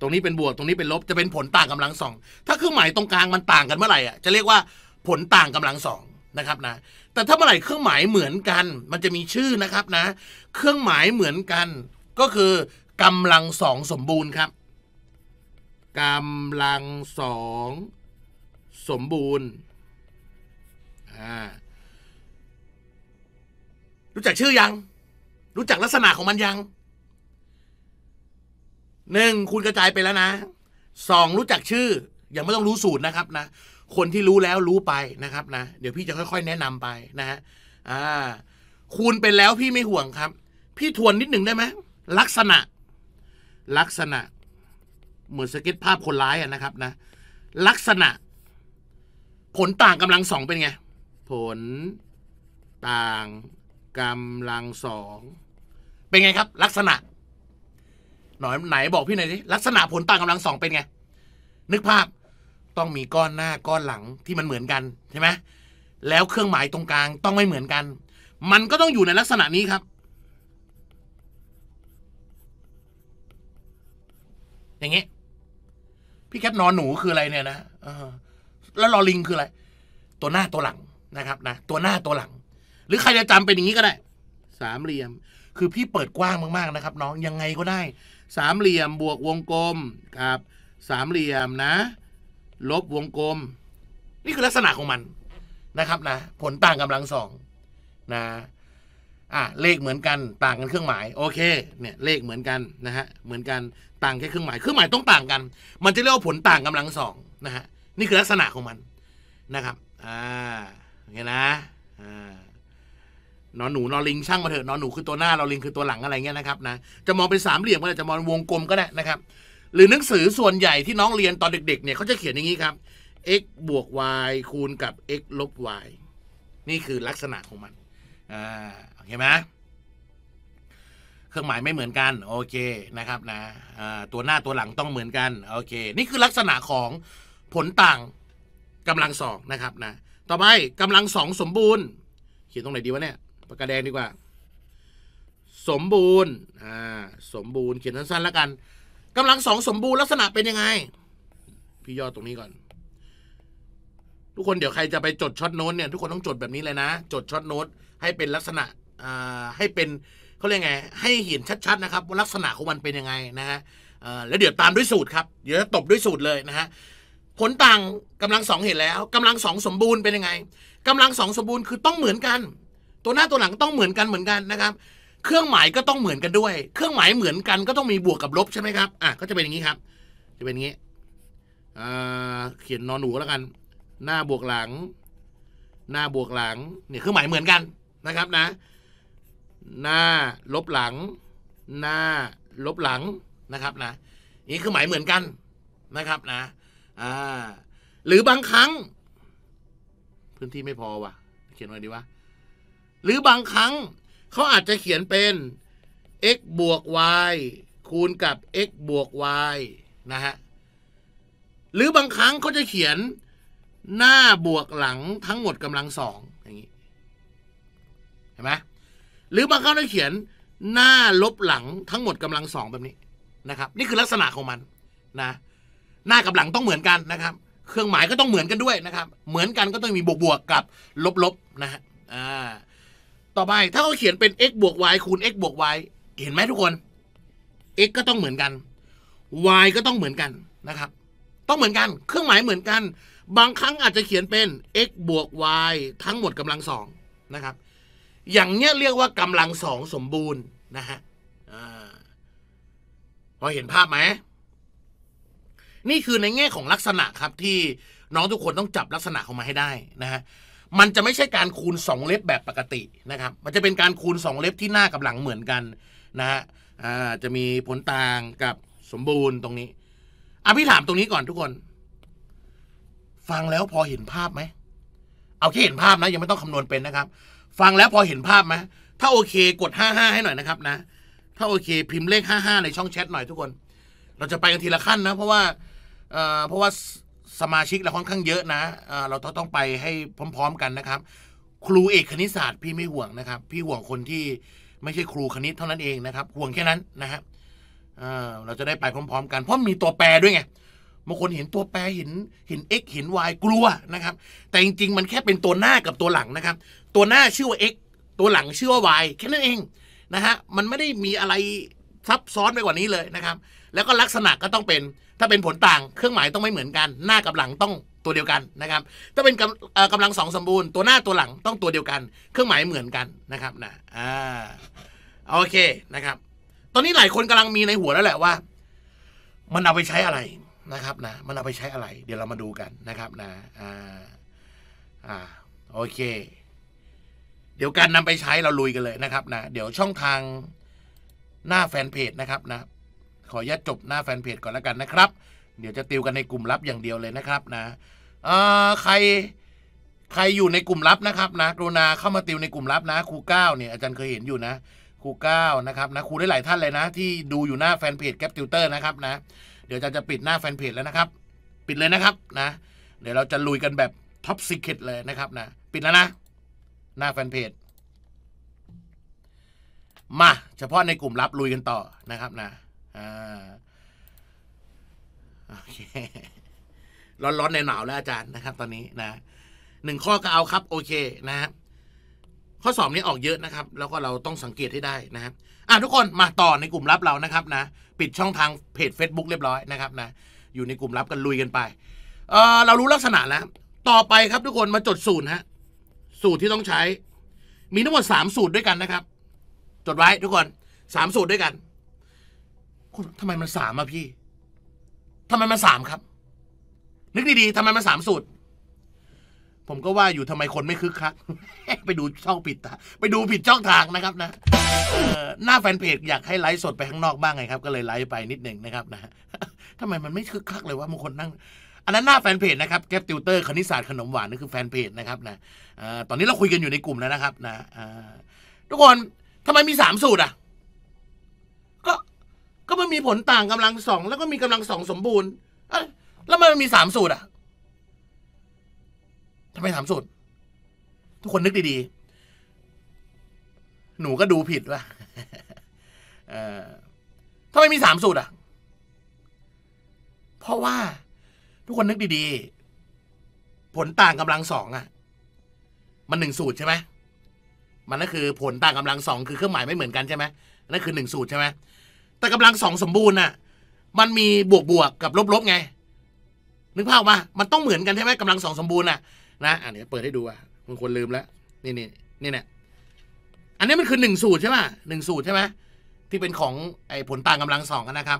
A: ตรงนี้เป็นบวกตรงนี้เป็นลบ จะเป็นผลต่างกำลังสองถ้าเครื่องหมายตรงกลางมันต่างกันเมื่อไหร่อ่ะจะเรียกว่าผลต่างกำลังสองนะครับนะแต่ถ้าเมื่อไหร่เครื่องหมายเหมือนกันมันจะมีชื่อนะครับนะเครื่องหมายเหมือนกันก็คือกำลังสองสมบูรณ์ครับกำลังสองสมบูรณ์ารู้จักชื่อยัง รู้จักลักษณะของมันยังหนึ่งคุณกระจายไปแล้วนะสองรู้จักชื่อ ยังไม่ต้องรู้สูตรนะครับนะ คนที่รู้แล้วรู้ไปนะครับนะ เดี๋ยวพี่จะค่อยๆแนะนำไปนะฮะอ่าคูณไปแล้วพี่ไม่ห่วงครับ พี่ทวนนิดหนึ่งได้ไหมลักษณะ ลักษณะ เหมือนสเก็ตภาพคนร้ายนะครับ นะ ลักษณะ ผลต่างกำลังสองเป็นไงผลต่างกำลังสอง เป็นไงครับ ลักษณะ หน่อยไหนบอกพี่หน่อยสิลักษณะผลต่างกำลังสองเป็นไง นึกภาพต้องมีก้อนหน้าก้อนหลังที่มันเหมือนกัน ใช่ไหมแล้วเครื่องหมายตรงกลางต้องไม่เหมือนกัน มันก็ต้องอยู่ในลักษณะนี้ครับ อย่างเงี้ยพี่แคทนอนหนูคืออะไรเนี่ยนะแล้วลอลิงคืออะไรตัวหน้าตัวหลังนะครับนะตัวหน้าตัวหลังหรือใครจะจำเป็นอย่างนี้ก็ได้ สามเหลี่ยมคือพี่เปิดกว้างมาก ๆ นะครับน้องยังไงก็ได้ สามเหลี่ยมบวกวงกลมครับ สามเหลี่ยมนะลบวงกลม นี่คือลักษณะของมันนะครับนะผลต่างกำลังสองนะอ่ะเลขเหมือนกันต่างกันเครื่องหมายโอเคเนี่ยเลขเหมือนกันนะฮะเหมือนกันต่างแค่เครื่องหมายเครื่องหมายต้องต่างกัน มันจะเรียกว่าผลต่างกำลังสองนะฮะนี่คือลักษณะของมันนะครับอ่าเห็นนะอ่านอนหนูนอนลิงช่างมาเถอะนอนหนูคือตัวหน้าเราลิงคือตัวหลังอะไรเงี้ยนะครับนะจะมองเป็นสามเหลี่ยมก็ได้จะมองวงกลมก็ได้นะครับหรือหนังสือส่วนใหญ่ที่น้องเรียนตอนเด็กๆเนี่ยเขาจะเขียนอย่างนี้ครับ x บวก y คูณกับ x ลบ y นี่คือลักษณะของมันอ่าเห็นไหมเครื่องหมายไม่เหมือนกันโอเคนะครับนะตัวหน้าตัวหลังต้องเหมือนกันโอเคนี่คือลักษณะของผลต่างกำลังสองนะครับนะต่อไปกำลังสองสมบูรณ์ เขียนตรงไหนดีวะเนี่ยปากกาแดงดีกว่า สมบูรณ์อ่าสมบูรณ์เขียนสั้นๆแล้วกันกำลังสองสมบูรณ์ลักษณะเป็นยังไง พี่ยอดตรงนี้ก่อน ทุกคนเดี๋ยวใครจะไปจดช็อตโน้ตเนี่ยทุกคนต้องจดแบบนี้เลยนะจดช็อตโน้ตให้เป็นลักษณะอ่าให้เป็นเขาเรียกไงให้เห็นชัดๆ นะครับว่าลักษณะของมันเป็นยังไงนะฮะแล้วเดี๋ยวตามด้วยสูตรครับเดี๋ยวตบด้วยสูตรเลยนะฮะผลต่างกำลังสองเห็นแล้ว กำลังสองสมบูรณ์เป็นยังไง กำลังสองสมบูรณ์คือต้องเหมือนกัน ตัวหน้าตัวหลังต้องเหมือนกันเหมือนกันนะครับ เครื่องหมายก็ต้องเหมือนกันด้วย เครื่องหมายเหมือนกันก็ต้องมีบวกกับลบใช่ไหมครับอ่ะก็จะเป็นอย่างนี้ครับ จะเป็นอย่างนี้อ่าเขียนนอนหนูแล้วกัน หน้าบวกหลัง หน้าบวกหลังเนี่ยเครื่องหมายเหมือนกันนะครับนะ หน้าลบหลัง หน้าลบหลังนะครับนะนี่คือหมายเหมือนกันนะครับนะอ่าหรือบางครั้ง พื้นที่ไม่พอวะเขียนไว้ดีวะหรือบางครั้งเขาอาจจะเขียนเป็น x บวก y คูณกับ x บวก y นะฮะหรือบางครั้งเขาจะเขียน หน้าบวกหลังทั้งหมดกำลังสองอย่างนี้เห็นไหมหรือบางครั้งเขาเขียนหน้าลบหลัง ทั้งหมดกำลังสองแบบนี้นะครับ นี่คือลักษณะของมันนะหน้ากับหลังต้องเหมือนกันนะครับ เครื่องหมายก็ต้องเหมือนกันด้วยนะครับ เหมือนกันก็ต้องมีบวกบวกกับลบลบนะฮะ อ่า ต่อไปถ้าเขาเขียนเป็น x บวก y คูณ x บวก y เห็นไหมทุกคน x ก็ต้องเหมือนกัน y ก็ต้องเหมือนกันนะครับ ต้องเหมือนกัน เครื่องหมายเหมือนกัน บางครั้งอาจจะเขียนเป็น x บวก y ทั้งหมดกำลังสองนะครับ อย่างเนี้ยเรียกว่ากำลังสองสมบูรณ์นะฮะพอเห็นภาพไหมนี่คือในแง่ของลักษณะครับที่น้องทุกคนต้องจับลักษณะของมาให้ได้นะฮะมันจะไม่ใช่การคูณ2เล็บแบบปกตินะครับ มันจะเป็นการคูณ2เล็บที่หน้ากับหลังเหมือนกันนะฮะจะมีผลต่างกับสมบูรณ์ตรงนี้อภิพถามตรงนี้ก่อนทุกคน ฟังแล้วพอเห็นภาพไหมเอาแค่เห็นภาพนะ ยังไม่ต้องคำนวณเป็นนะครับ ฟังแล้วพอเห็นภาพไหมถ้าโอเค กด 55ให้หน่อยนะครับนะ ถ้าโอเค พิมพ์เลข55ในช่องแชทหน่อยทุกคน เราจะไปกันทีละขั้นนะเพราะว่าเพราะว่าสมาชิกเราค่อนข้างเยอะนะเราต้องไปให้พร้อมๆกันนะครับ ครูเอกคณิตศาสตร์พี่ไม่ห่วงนะครับ พี่ห่วงคนที่ไม่ใช่ครูคณิตเท่านั้นเองนะครับ ห่วงแค่นั้นนะครับเราจะได้ไปพร้อมๆกัน เพราะมีตัวแปรด้วยไงบางคนเห็นตัวแปรเห็นเห็น x เห็น y กลัวนะครับ แต่จริงๆมันแค่เป็นตัวหน้ากับตัวหลังนะครับ ตัวหน้าชื่อว่า x ตัวหลังชื่อว่า y แค่นั้นเองนะฮะมันไม่ได้มีอะไรซับซ้อนไปกว่านี้เลยนะครับแล้วก็ลักษณะก็ต้องเป็น ถ้าเป็นผลต่าง เครื่องหมายต้องไม่เหมือนกัน หน้ากับหลังต้องตัวเดียวกันนะครับ ถ้าเป็นกำกำลังสองสมบูรณ์ตัวหน้าตัวหลังต้องตัวเดียวกัน เครื่องหมายเหมือนกันนะครับ นะอ่าโอเคนะครับ ตอนนี้หลายคนกำลังมีในหัวแล้วแหละว่า มันเอาไปใช้อะไรนะครับนะมันเอาไปใช้อะไร เดี๋ยวเรามาดูกันนะครับนะอ่าอ่าโอเค เดี๋ยวการนำไปใช้เราลุยกันเลยนะครับนะเดี๋ยวช่องทางหน้าแฟนเพจนะครับนะขออนุญาตจบหน้าแฟนเพจก่อนแล้วกันนะครับ เดี๋ยวจะติวกันในกลุ่มลับอย่างเดียวเลยนะครับ นะเอ่อใคร ใครอยู่ในกลุ่มลับนะครับ นะกรุณาเข้ามาติวในกลุ่มลับนะครูเก้าเนี่ยอาจารย์เคยเห็นอยู่นะครูเก้านะครับนะครูได้หลายท่านเลยนะ ที่ดูอยู่หน้าแฟนเพจแกปติวเตอร์นะครับนะเดี๋ยวอาจารย์จะปิดหน้าแฟนเพจแล้วนะครับ ปิดเลยนะครับ นะ เดี๋ยวเราจะลุยกันแบบท็อปซิกเก็ตเลยนะครับนะปิดแล้วนะหน้าแฟนเพจมา เฉพาะในกลุ่มลับลุยกันต่อนะครับนะโอเค ร้อนๆในหนาวแล้วอาจารย์นะครับตอนนี้นะหนึ่งข้อก็เอาครับโอเคนะครับข้อสอบนี้ออกเยอะนะครับ แล้วก็เราต้องสังเกตให้ได้นะครับอ่ะทุกคนมาต่อในกลุ่มลับเรานะครับนะปิดช่องทางเพจ Facebook เรียบร้อยนะครับนะอยู่ในกลุ่มลับกันลุยกันไปเออเรารู้ลักษณะแล้ว ต่อไปครับทุกคนมาจดสูตรฮะสูตรที่ต้องใช้ มีทั้งหมดสามสูตรด้วยกันนะครับ จดไว้ทุกคนสามสูตรด้วยกันคุณทำไมมันสามอะพี่ ทำไมมันสามครับ นึกดีๆ ทำไมมันสามสูตรผมก็ว่าอยู่ทำไมคนไม่คึกคัก ไปดูช่องผิดตาไปดูผิดช่องทางนะครับ นะหน้าแฟนเพจอยากให้ไลฟ์สดไปข้างนอกบ้างไงครับ ก็เลยไลฟ์ไปนิดหนึ่งนะครับ นะทำไมมันไม่คึกคักเลยว่าบางคนนั่ง อันนั้นหน้าแฟนเพจนะครับ แก๊ปติวเตอร์คณิตศาสตร์ขนมหวานนั่นคือแฟนเพจนะครับ นะตอนนี้เราคุยกันอยู่ในกลุ่มแล้วนะครับ นะทุกคนทำไมมีสามสูตรอ่ะก็มันมีผลต่างกำลังสองแล้วก็มีกำลังสองสมบูรณ์แล้วมันมีสามสูตรอ่ะทำไมสามสูตร ทุกคนนึกดีๆ หนูก็ดูผิดว่ะทำไมมีสามสูตร อ่ะ เพราะว่าทุกคนนึกดี ๆ ผลต่างกำลังสองอ่ะ มันหนึ่งสูตรใช่ไหมมันก็คือ ผลต่างกำลังสองคือเครื่องหมายไม่เหมือนกันใช่ไหมนั่นคือหนึ่งสูตรใช่ไหมแต่กำลังสองสมบูรณ์น่ะมันมีบวกบวกกับลบลบไงนึกภาพมา มันต้องเหมือนกันใช่ไหมกำลังสองสมบูรณ์น่ะนะอันนี้เปิดให้ดูอ่ะมึงควรลืมแล้ว นี่นี่นี่เนี่ยอันนี้มันคือหนึ่งสูตรใช่ไหมหนึ่งสูตรใช่ไหมที่เป็นของไอ้ผลต่างกำลังสองนะครับ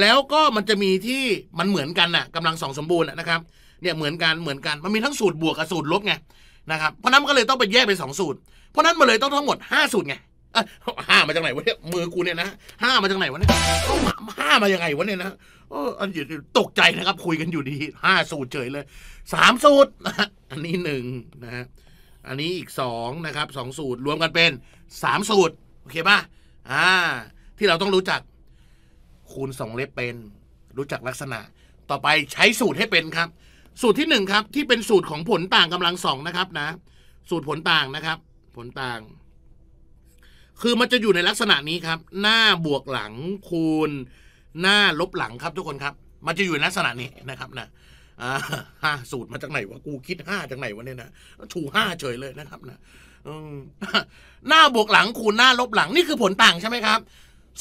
A: แล้วก็มันจะมีที่มันเหมือนกันน่ะกำลังสองสมบูรณ์นะครับเนี่ยเหมือนกันเหมือนกันมันมีทั้งสูตรบวกกับสูตรลบไงนะครับเพราะนั้นก็เลยต้องไปแยกเป็นสองสูตรเพราะนั้นมันเลยต้องทั้งหมดห้าสูตรไงห้ามาจากไหนวะเนี่ยมือกูเนี่ยนะห้ามาจากไหนวะเนี่ยห้ามายังไงวะเนี่ยนะออันนี้ตกใจนะครับ คุยกันอยู่ดีห้าสูตรเฉยเลยสามสูตรอันนี้หนึ่งนะฮะอันนี้อีกสองนะครับสองสูตร รวมกันเป็นสามสูตรโอเคป่ะอ่าที่เราต้องรู้จัก คูณสองเล็บเป็น รู้จักลักษณะ ต่อไปใช้สูตรให้เป็นครับ สูตรที่หนึ่งครับที่เป็นสูตรของผลต่างกำลังสองนะครับนะสูตรผลต่างนะครับ ผลต่างคือมันจะอยู่ในลักษณะนี้ครับ หน้าบวกหลัง คูณ หน้าลบหลังครับ ทุกคนครับ มันจะอยู่ในลักษณะนี้นะครับ นะห้าสูตรมาจากไหนวะกูคิดห้าจากไหนวะเนี่ยนะถูห้าเฉยเลยนะครับ นะหน้าบวกหลัง คูณหน้าลบหลังนี่คือผลต่างใช่ไหมครับ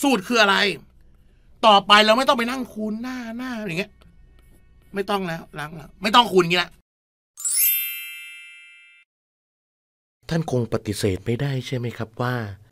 A: สูตรคืออะไร ต่อไปเราไม่ต้องไปนั่งคูณหน้าหน้าอย่างเงี้ยไม่ต้องแล้วล้างแล้วไม่ต้องคูณงี้ละท่านคงปฏิเสธไม่ได้ใช่ไหมครับ ว่า